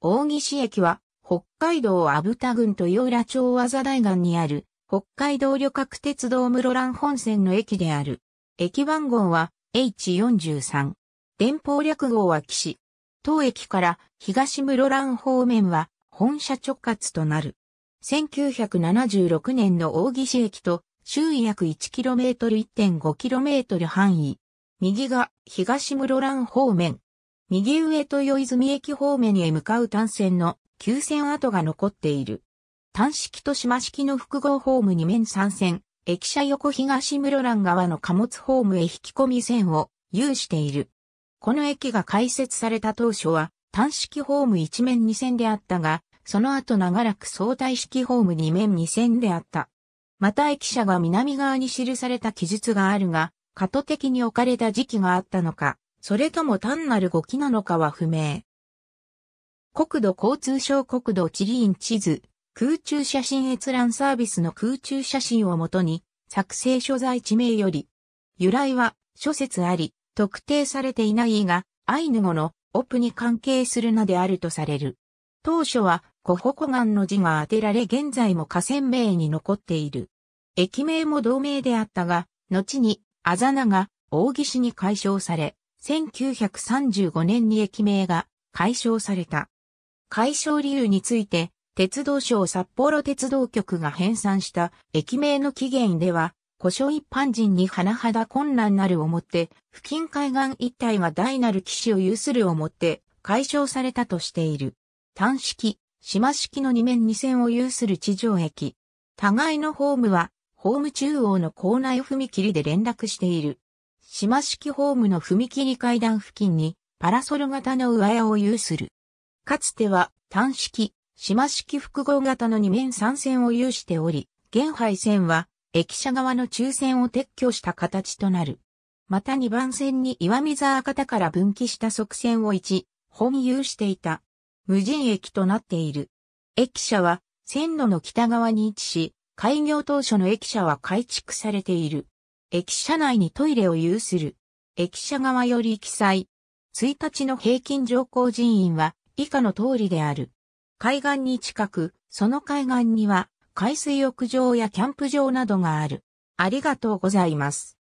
大岸駅は、北海道阿武田郡豊浦町和座大岩にある、北海道旅客鉄道室蘭本線の駅である。駅番号は H43。電報略号は岸。当駅から東室蘭方面は本社直轄となる。1976年の大岸駅と周囲約 1km1.5km 範囲。右が東室蘭方面、右上と豊泉駅方面へ向かう単線の急線跡が残っている。単式と島式の複合ホーム2面3線、駅舎横東室蘭側の貨物ホームへ引き込み線を有している。この駅が開設された当初は単式ホーム1面2線であったが、その後長らく相対式ホーム2面2線であった。また駅舎が南側に記された記述があるが、過渡的に置かれた時期があったのか、それとも単なる語気なのかは不明。国土交通省国土地理院地図、空中写真閲覧サービスの空中写真をもとに、作成所在地名より、由来は諸説あり、特定されていないが、アイヌ語のオプに関係する名であるとされる。当初は、コホコガンの字が当てられ現在も河川名に残っている。駅名も同名であったが、後に、あざなが、大岸に解消され、1935年に駅名が解消された。解消理由について、鉄道省札幌鉄道局が編纂した駅名の起源では、古書一般人に甚だ困難なるをもって、付近海岸一帯が大なる騎士を有するをもって、解消されたとしている。単式、島式の2面2線を有する地上駅。互いのホームは、ホーム中央の構内踏切で連絡している。島式ホームの踏切階段付近にパラソル型の上屋を有する。かつては単式、島式複合型の2面3線を有しており、現配線は駅舎側の中線を撤去した形となる。また2番線に岩見沢方から分岐した側線を1本有していた。無人駅となっている。駅舎は線路の北側に位置し、開業当初の駅舎は改築されている。駅舎内にトイレを有する。駅舎側より記載。1日の平均乗降人員は以下の通りである。海岸に近く、その海岸には海水浴場やキャンプ場などがある。ありがとうございます。